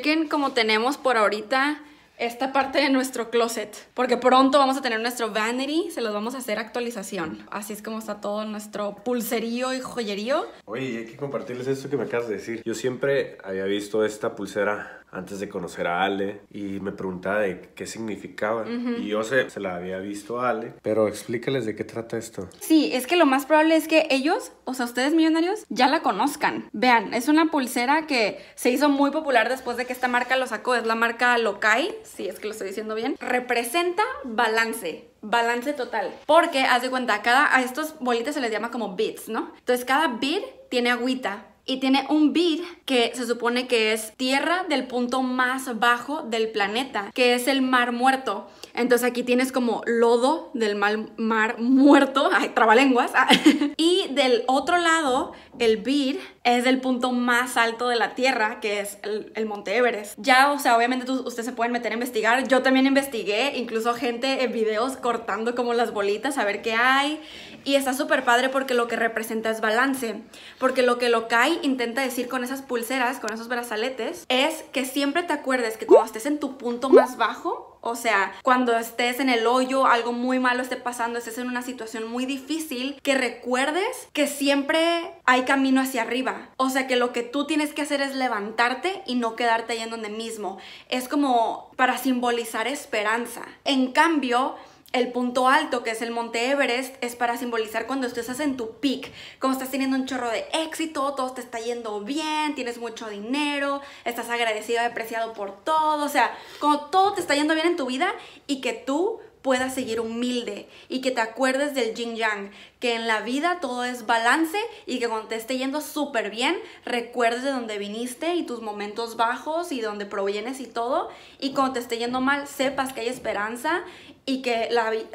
chequen como tenemos por ahorita esta parte de nuestro closet, porque pronto vamos a tener nuestro vanity, se los vamos a hacer actualización. Así es como está todo nuestro pulserío y joyerío. Oye, hay que compartirles esto que me acabas de decir. Yo siempre había visto esta pulsera antes de conocer a Ale y me preguntaba de qué significaba. Y yo se, se la había visto a Ale, pero explícales de qué trata esto. Sí, es que lo más probable es que ellos, o sea, ustedes millonarios, ya la conozcan. Vean, es una pulsera que se hizo muy popular después de que esta marca lo sacó, es la marca Lokai, si es que lo estoy diciendo bien. Representa balance balance total. Porque, haz de cuenta, cada, a estos bolitas se les llama como bits, ¿no? Entonces, cada bit tiene agüita y tiene un bid que se supone que es tierra del punto más bajo del planeta, que es el mar muerto. Entonces aquí tienes como lodo del mal, mar muerto, ay, trabalenguas. y del otro lado, el Vir es del punto más alto de la tierra, que es el, monte Everest. Ya, o sea, obviamente ustedes se pueden meter a investigar. Yo también investigué, incluso gente en videos cortando como las bolitas a ver qué hay. Y está súper padre porque lo que representa es balance, porque lo que Lokai intenta decir con esas pulseras, con esos brazaletes, es que siempre te acuerdes que cuando estés en tu punto más bajo, o sea, cuando estés en el hoyo, algo muy malo esté pasando, estés en una situación muy difícil, que recuerdes que siempre hay camino hacia arriba. O sea, que lo que tú tienes que hacer es levantarte y no quedarte ahí en donde mismo. Es como para simbolizar esperanza. En cambio, el punto alto, que es el monte Everest, es para simbolizar cuando tú estás en tu peak, como estás teniendo un chorro de éxito, todo te está yendo bien, tienes mucho dinero, estás agradecido, apreciado por todo, o sea, como todo te está yendo bien en tu vida y que tú puedas seguir humilde y que te acuerdes del yin yang, que en la vida todo es balance y que cuando te esté yendo súper bien, recuerdes de dónde viniste y tus momentos bajos y dónde provienes y todo. Y cuando te esté yendo mal, sepas que hay esperanza y que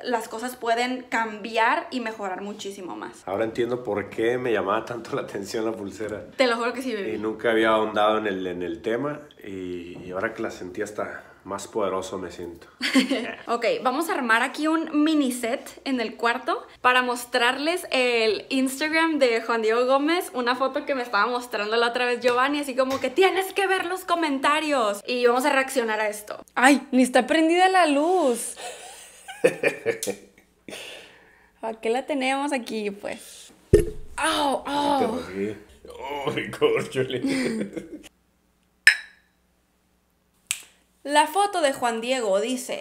las cosas pueden cambiar y mejorar muchísimo más. Ahora entiendo por qué me llamaba tanto la atención la pulsera. Te lo juro que sí, Y nunca había ahondado en el, en el tema y ahora que la sentí hasta más poderoso me siento. ok, vamos a armar aquí un mini set en el cuarto para mostrarles el Instagram de Juan Diego Gómez, una foto que me estaba mostrando la otra vez Giovanni, así como que tienes que ver los comentarios y vamos a reaccionar a esto. Ay, ni está prendida la luz. ¿A qué la tenemos aquí, pues? ¡Oh, oh! oh la foto de Juan Diego dice...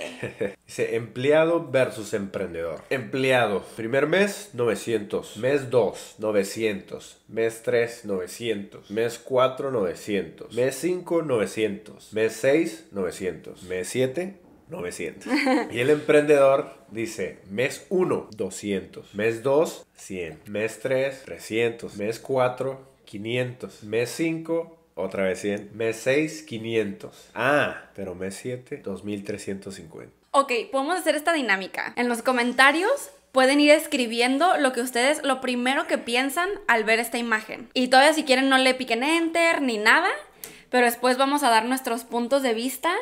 dice empleado versus emprendedor. Empleado. Primer mes, 900. Mes 2, 900. Mes 3, 900. Mes 4, 900. Mes 5, 900. Mes 6, 900. Mes 7, 900. Y el emprendedor dice, mes 1, 200. Mes 2, 100. Mes 3, 300. Mes 4, 500. Mes 5, otra vez 100. Mes 6, 500. Ah, pero mes 7, 2350. Ok, podemos hacer esta dinámica. En los comentarios pueden ir escribiendo lo que ustedes, lo primero que piensan al ver esta imagen. Y todavía si quieren no le piquen enter ni nada, pero después vamos a dar nuestros puntos de vista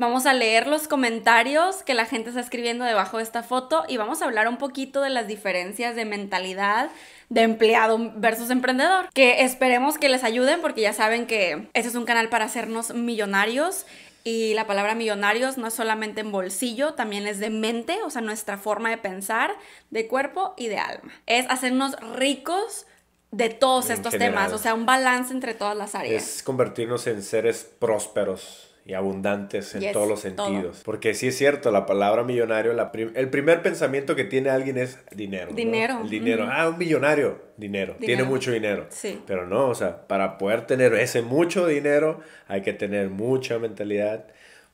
Vamos a leer los comentarios que la gente está escribiendo debajo de esta foto y vamos a hablar un poquito de las diferencias de mentalidad de empleado versus emprendedor, que esperemos que les ayuden porque ya saben que este es un canal para hacernos millonarios. Y la palabra millonarios no es solamente en bolsillo, también es de mente, o sea, nuestra forma de pensar, de cuerpo y de alma. Es hacernos ricos de todos estos temas, o sea, un balance entre todas las áreas. Es convertirnos en seres prósperos y abundantes en todos los sentidos. Porque sí es cierto, la palabra millonario, la el primer pensamiento que tiene alguien es dinero. Dinero. dinero. Ah, un millonario. Dinero. dinero. Tiene mucho dinero. Sí. Pero no, o sea, para poder tener ese mucho dinero hay que tener mucha mentalidad,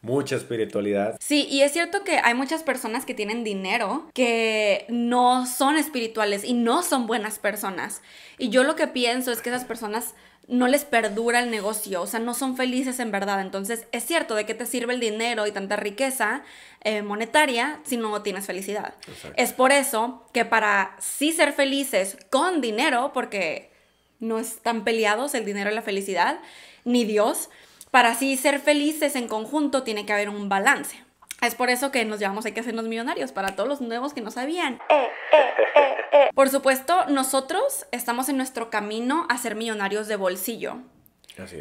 mucha espiritualidad. Sí, y es cierto que hay muchas personas que tienen dinero que no son espirituales y no son buenas personas. Y yo lo que pienso es que esas personas no les perdura el negocio, o sea, no son felices en verdad. Entonces, es cierto de qué te sirve el dinero y tanta riqueza eh, monetaria si no tienes felicidad. Es por eso que para sí ser felices con dinero, porque no están peleados el dinero y la felicidad, ni Dios, para así ser felices en conjunto tiene que haber un balance. Es por eso que nos llamamos Hay que hacernos millonarios, para todos los nuevos que no sabían. Eh, eh, eh, por supuesto, nosotros estamos en nuestro camino a ser millonarios de bolsillo.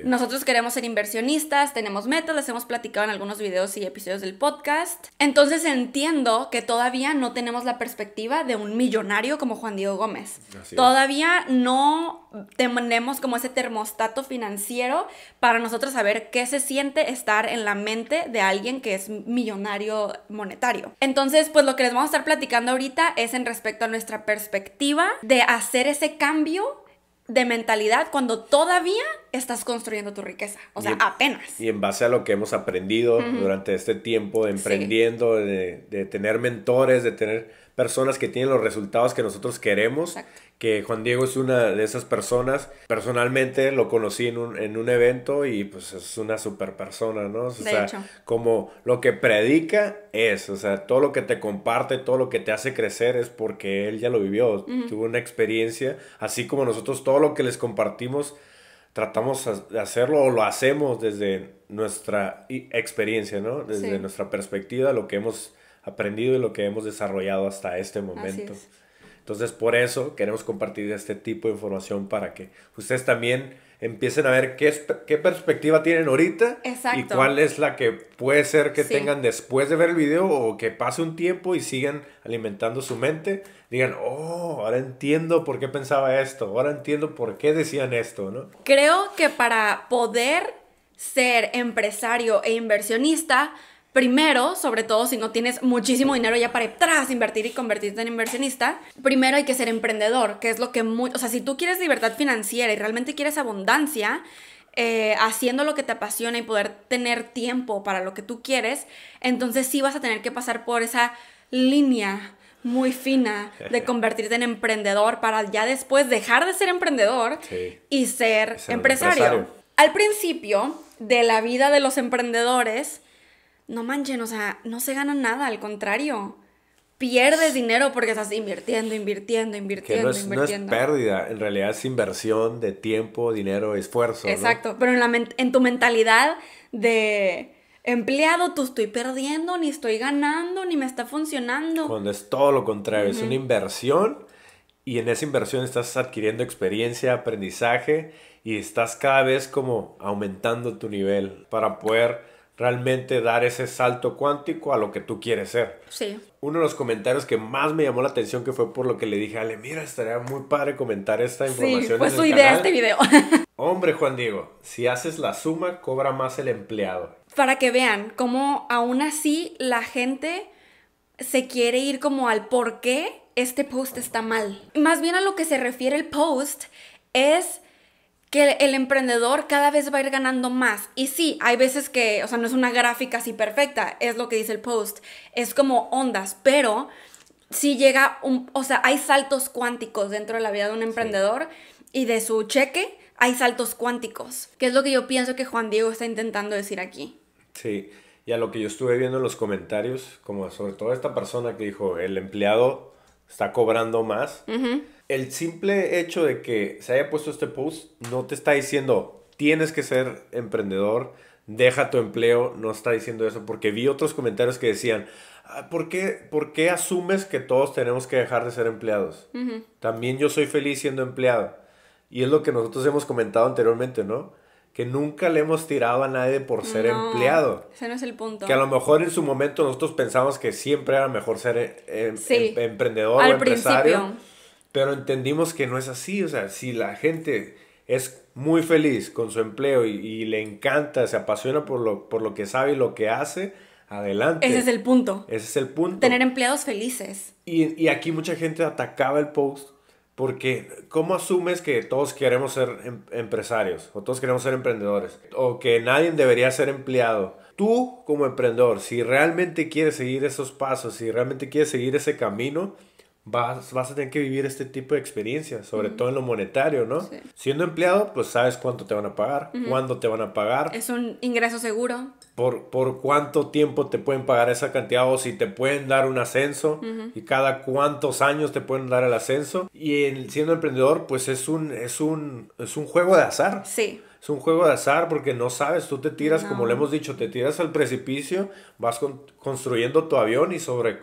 Nosotros queremos ser inversionistas, tenemos metas, les hemos platicado en algunos videos y episodios del podcast. Entonces entiendo que todavía no tenemos la perspectiva de un millonario como Juan Diego Gómez. todavía no tenemos como ese termostato financiero para nosotros saber qué se siente estar en la mente de alguien que es millonario monetario. Entonces, pues lo que les vamos a estar platicando ahorita es en respecto a nuestra perspectiva de hacer ese cambio de mentalidad cuando todavía estás construyendo tu riqueza. O sea, apenas. Y en base a lo que hemos aprendido durante este tiempo emprendiendo, de, tener mentores, de tener personas que tienen los resultados que nosotros queremos, que Juan Diego es una de esas personas. Personalmente lo conocí en un, evento y pues es una super persona, ¿no? O sea, como lo que predica es, o sea, todo lo que te comparte, todo lo que te hace crecer es porque él ya lo vivió, tuvo una experiencia, así como nosotros todo lo que les compartimos tratamos de hacerlo o lo hacemos desde nuestra experiencia, ¿no? Desde nuestra perspectiva, lo que hemos aprendido y lo que hemos desarrollado hasta este momento. Entonces, por eso queremos compartir este tipo de información para que ustedes también empiecen a ver qué, qué perspectiva tienen ahorita y cuál es la que puede ser que tengan después de ver el video o que pase un tiempo y sigan alimentando su mente. Digan, oh, ahora entiendo por qué pensaba esto, ahora entiendo por qué decían esto, ¿no? Creo que para poder ser empresario e inversionista, Primero, sobre todo si no tienes muchísimo dinero ya para atrás, invertir y convertirte en inversionista, primero hay que ser emprendedor, que es lo que o sea, si tú quieres libertad financiera y realmente quieres abundancia, eh, haciendo lo que te apasiona y poder tener tiempo para lo que tú quieres, entonces sí vas a tener que pasar por esa línea muy fina de convertirte en emprendedor para ya después dejar de ser emprendedor y ser, empresario. Al principio de la vida de los emprendedores, no manchen, o sea, no se gana nada, al contrario. Pierdes dinero porque estás invirtiendo, invirtiendo, invirtiendo, que es, invirtiendo. No es pérdida, en realidad es inversión de tiempo, dinero, esfuerzo. Exacto, pero en, la en tu mentalidad de empleado, tú estoy perdiendo, ni estoy ganando, ni me está funcionando. Cuando es todo lo contrario, es una inversión y en esa inversión estás adquiriendo experiencia, aprendizaje y estás cada vez como aumentando tu nivel para poder realmente dar ese salto cuántico a lo que tú quieres ser. Sí. Uno de los comentarios que más me llamó la atención que fue por lo que le dije, Ale, mira, estaría muy padre comentar esta información. Sí, fue su idea este video. Hombre, Juan Diego, si haces la suma, cobra más el empleado. Para que vean cómo aún así la gente se quiere ir como al por qué este post está mal. Más bien a lo que se refiere el post es que el emprendedor cada vez va a ir ganando más. Y sí, hay veces que, o sea, no es una gráfica así perfecta, es lo que dice el post, es como ondas, pero sí llega, un, o sea, hay saltos cuánticos dentro de la vida de un emprendedor y de su cheque hay saltos cuánticos, que es lo que yo pienso que Juan Diego está intentando decir aquí. Sí, y a lo que yo estuve viendo en los comentarios, como sobre todo esta persona que dijo, el empleado está cobrando más el simple hecho de que se haya puesto este post no te está diciendo tienes que ser emprendedor, deja tu empleo, no está diciendo eso, porque vi otros comentarios que decían, ah, ¿por qué, por asumes que todos tenemos que dejar de ser empleados? También yo soy feliz siendo empleado. Y es lo que nosotros hemos comentado anteriormente, ¿no? Que nunca le hemos tirado a nadie por ser empleado. Ese no es el punto. Que a lo mejor en su momento nosotros pensamos que siempre era mejor ser eh, em, em, emprendedor al o empresario. Principio pero entendimos que no es así, o sea, si la gente es muy feliz con su empleo y, le encanta, se apasiona por lo, por lo que sabe y lo que hace, adelante. Ese es el punto. Ese es el punto. Tener empleados felices. Y, aquí mucha gente atacaba el post porque ¿cómo asumes que todos queremos ser em, empresarios o todos queremos ser emprendedores o que nadie debería ser empleado? Tú como emprendedor, si realmente quieres seguir esos pasos, si realmente quieres seguir ese camino, Vas, vas, a tener que vivir este tipo de experiencias, sobre todo en lo monetario, ¿no? Siendo empleado, pues sabes cuánto te van a pagar, cuándo te van a pagar. Es un ingreso seguro. Por, por cuánto tiempo te pueden pagar esa cantidad o si te pueden dar un ascenso y cada cuántos años te pueden dar el ascenso. Y en, siendo emprendedor, pues es un, es, un, es un juego de azar. Sí es un juego de azar porque no sabes, tú te tiras, como le hemos dicho, te tiras al precipicio, vas construyendo tu avión y sobre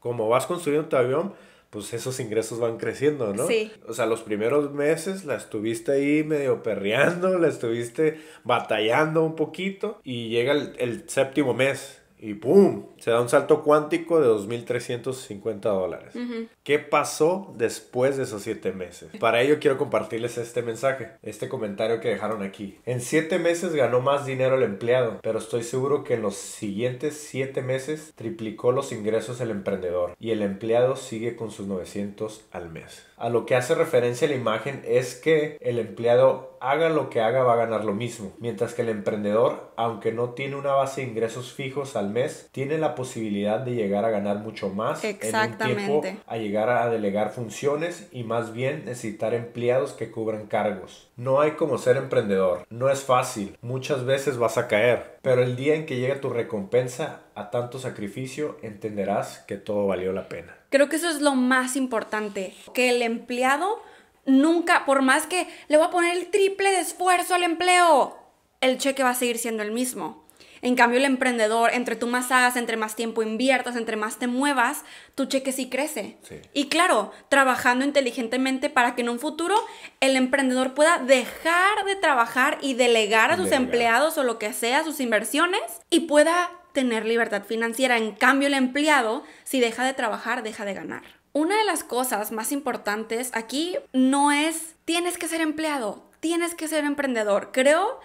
como vas construyendo tu avión, pues esos ingresos van creciendo, ¿no? Sí. O sea, los primeros meses la estuviste ahí medio perreando, la estuviste batallando un poquito y llega el, el séptimo mes y ¡pum! Se da un salto cuántico de 2.350 dólares. ¿Qué pasó después de esos 7 meses? Para ello quiero compartirles este mensaje, este comentario que dejaron aquí. En 7 meses ganó más dinero el empleado, pero estoy seguro que en los siguientes 7 meses triplicó los ingresos el emprendedor y el empleado sigue con sus 900 al mes a lo que hace referencia la imagen es que el empleado haga lo que haga va a ganar lo mismo, mientras que el emprendedor, aunque no tiene una base de ingresos fijos al mes, tiene la posibilidad de llegar a ganar mucho más en un tiempo, a llegar a delegar funciones y más bien necesitar empleados que cubran cargos. No hay como ser emprendedor, no es fácil, muchas veces vas a caer, pero el día en que llegue tu recompensa a tanto sacrificio entenderás que todo valió la pena. Creo que eso es lo más importante, que el empleado nunca, por más que le voy a poner el triple de esfuerzo al empleo, el cheque va a seguir siendo el mismo. En cambio, el emprendedor, entre tú más hagas, entre más tiempo inviertas, entre más te muevas, tu cheque sí crece. Y claro, trabajando inteligentemente para que en un futuro el emprendedor pueda dejar de trabajar y delegar a sus empleados o lo que sea, sus inversiones, y pueda tener libertad financiera. En cambio, el empleado, si deja de trabajar, deja de ganar una de las cosas más importantes aquí no es tienes que ser empleado, tienes que ser emprendedor. Creo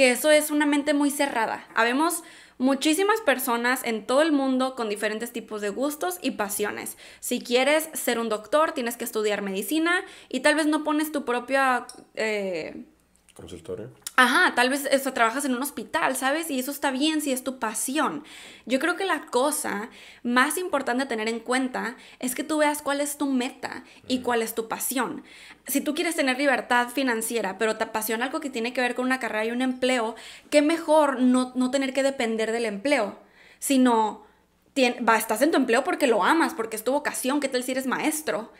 que eso es una mente muy cerrada. Habemos muchísimas personas en todo el mundo con diferentes tipos de gustos y pasiones. Si quieres ser un doctor, tienes que estudiar medicina y tal vez no pones tu propia... Eh, Ajá, tal vez eso trabajas en un hospital, ¿sabes? Y eso está bien si es tu pasión. Yo creo que la cosa más importante a tener en cuenta es que tú veas cuál es tu meta y cuál es tu pasión. Si tú quieres tener libertad financiera, pero te apasiona algo que tiene que ver con una carrera y un empleo, qué mejor no, tener que depender del empleo, sino... no, estás en tu empleo porque lo amas, porque es tu vocación, ¿qué tal si eres maestro?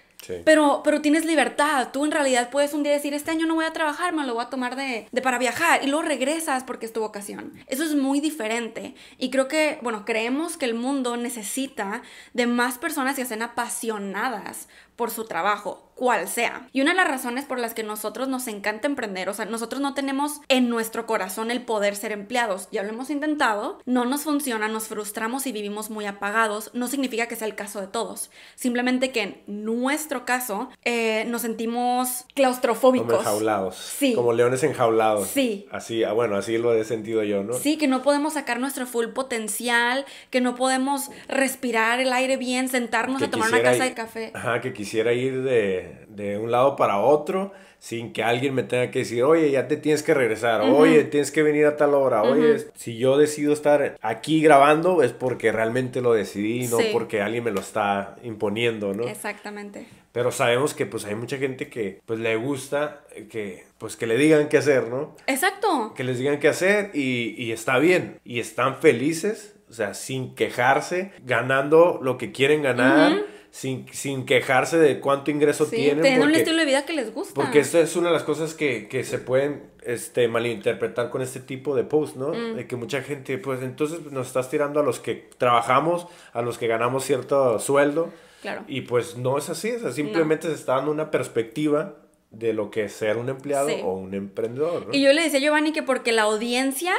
Pero, pero tienes libertad. Tú en realidad puedes un día decir, este año no voy a trabajar, me lo voy a tomar de, para viajar. Y luego regresas porque es tu vocación. Eso es muy diferente. Y creo que, bueno, creemos que el mundo necesita de más personas que estén apasionadas por su trabajo cual sea. Y una de las razones por las que nosotros nos encanta emprender, o sea, nosotros no tenemos en nuestro corazón el poder ser empleados, ya lo hemos intentado, no nos funciona, nos frustramos y vivimos muy apagados, no significa que sea el caso de todos, simplemente que en nuestro caso eh, nos sentimos claustrofóbicos. Como enjaulados. Sí. Como leones enjaulados. Sí. Así, ah, bueno, así lo he sentido yo, ¿no? Sí, que no podemos sacar nuestro full potencial, que no podemos respirar el aire bien, sentarnos a tomar una casa de café. Ajá, que quisiera ir de de, un lado para otro sin que alguien me tenga que decir, oye, ya te tienes que regresar, oye, tienes que venir a tal hora, oye, si yo decido estar aquí grabando es porque realmente lo decidí, no porque alguien me lo está imponiendo, ¿no? Exactamente. Pero sabemos que pues hay mucha gente que pues le gusta que pues que le digan qué hacer, ¿no? Exacto. Que les digan qué hacer y, está bien y están felices, o sea, sin quejarse, ganando lo que quieren ganar sin, sin quejarse de cuánto ingreso sí, tienen. Tienen un estilo de vida que les gusta. Porque esto es una de las cosas que, que se pueden este, malinterpretar con este tipo de posts, ¿no? Mm. De que mucha gente, pues entonces nos estás tirando a los que trabajamos, a los que ganamos cierto sueldo. Claro. Y pues no es así, simplemente se está dando una perspectiva de lo que es ser un empleado o un emprendedor. ¿no? Y yo le decía a Giovanni que porque la audiencia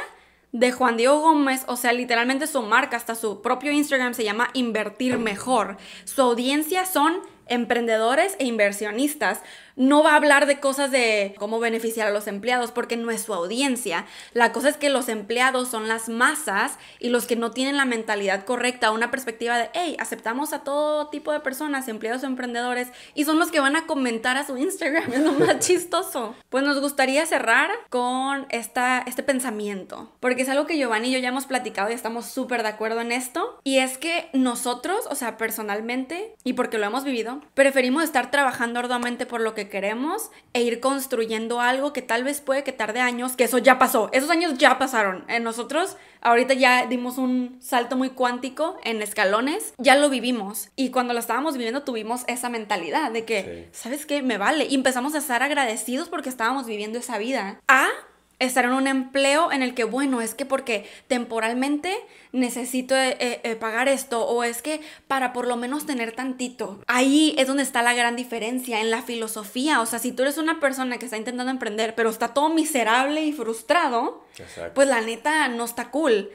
de Juan Diego Gómez, o sea, literalmente su marca, hasta su propio Instagram se llama Invertir Mejor. Su audiencia son emprendedores e inversionistas, no va a hablar de cosas de cómo beneficiar a los empleados porque no es su audiencia. La cosa es que los empleados son las masas y los que no tienen la mentalidad correcta, una perspectiva de, hey, aceptamos a todo tipo de personas, empleados o emprendedores, y son los que van a comentar a su Instagram. Es lo más chistoso. Pues nos gustaría cerrar con esta, este pensamiento, porque es algo que Giovanni y yo ya hemos platicado y estamos súper de acuerdo en esto, y es que nosotros, o sea, personalmente, y porque lo hemos vivido, preferimos estar trabajando arduamente por lo que queremos e ir construyendo algo que tal vez puede que tarde años, que eso ya pasó, esos años ya pasaron. En eh, nosotros ahorita ya dimos un salto muy cuántico en escalones, ya lo vivimos y cuando lo estábamos viviendo tuvimos esa mentalidad de que, ¿sabes qué? Me vale. Y empezamos a estar agradecidos porque estábamos viviendo esa vida. A estar en un empleo en el que, bueno, es que porque temporalmente necesito eh, eh, eh, pagar esto o es que para por lo menos tener tantito. Ahí es donde está la gran diferencia en la filosofía. O sea, si tú eres una persona que está intentando emprender pero está todo miserable y frustrado, pues la neta no está cool.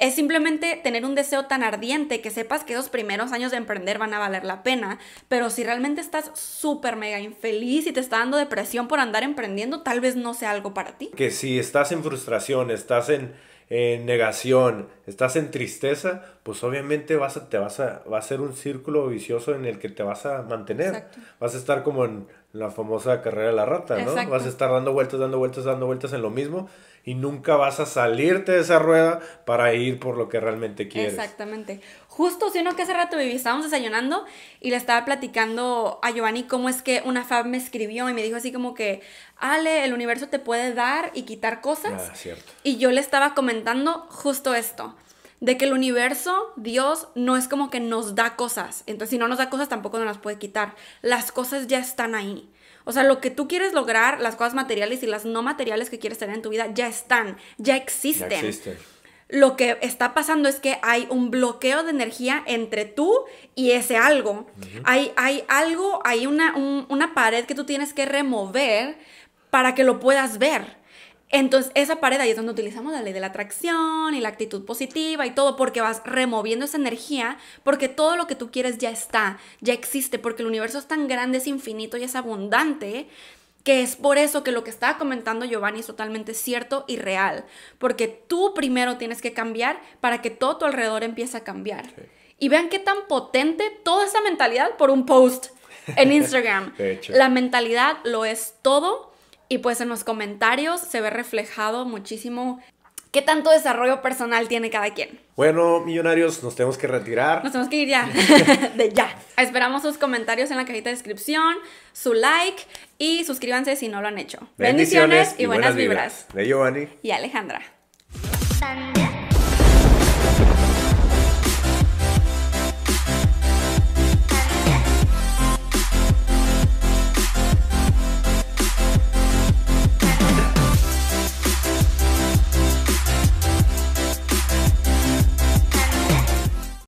Es simplemente tener un deseo tan ardiente que sepas que esos primeros años de emprender van a valer la pena, pero si realmente estás súper mega infeliz y te está dando depresión por andar emprendiendo, tal vez no sea algo para ti. Que si estás en frustración, estás en, negación, estás en tristeza, pues obviamente vas a, te vas a, va a ser un círculo vicioso en el que te vas a mantener. Vas a estar como en la famosa carrera de la rata, ¿no? Vas a estar dando vueltas, dando vueltas, dando vueltas en lo mismo y nunca vas a salirte de esa rueda para ir por lo que realmente quieres. Exactamente. Justo, sino que hace rato viví, estábamos desayunando y le estaba platicando a Giovanni cómo es que una fab me escribió y me dijo así como que, Ale, el universo te puede dar y quitar cosas. Ah, cierto. Y yo le estaba comentando justo esto de que el universo, Dios, no es como que nos da cosas. Entonces, si no nos da cosas, tampoco nos las puede quitar. Las cosas ya están ahí. O sea, lo que tú quieres lograr, las cosas materiales y las no materiales que quieres tener en tu vida, ya están, ya existen. Lo que está pasando es que hay un bloqueo de energía entre tú y ese algo. hay, algo, hay una, una pared que tú tienes que remover para que lo puedas ver. Entonces, esa pared ahí es donde utilizamos la ley de la atracción y la actitud positiva y todo, porque vas removiendo esa energía, porque todo lo que tú quieres ya está, ya existe, porque el universo es tan grande, es infinito y es abundante, que es por eso que lo que estaba comentando Giovanni es totalmente cierto y real, porque tú primero tienes que cambiar para que todo tu alrededor empiece a cambiar. Y vean qué tan potente toda esa mentalidad por un post en Instagram. la mentalidad lo es todo y pues en los comentarios se ve reflejado muchísimo qué tanto desarrollo personal tiene cada quien. Bueno, millonarios, nos tenemos que retirar. Nos tenemos que ir ya. de ya. Esperamos sus comentarios en la cajita de descripción, su like y suscríbanse si no lo han hecho. Bendiciones, y, buenas, vibras. vibras. De Giovanni. Y Alejandra.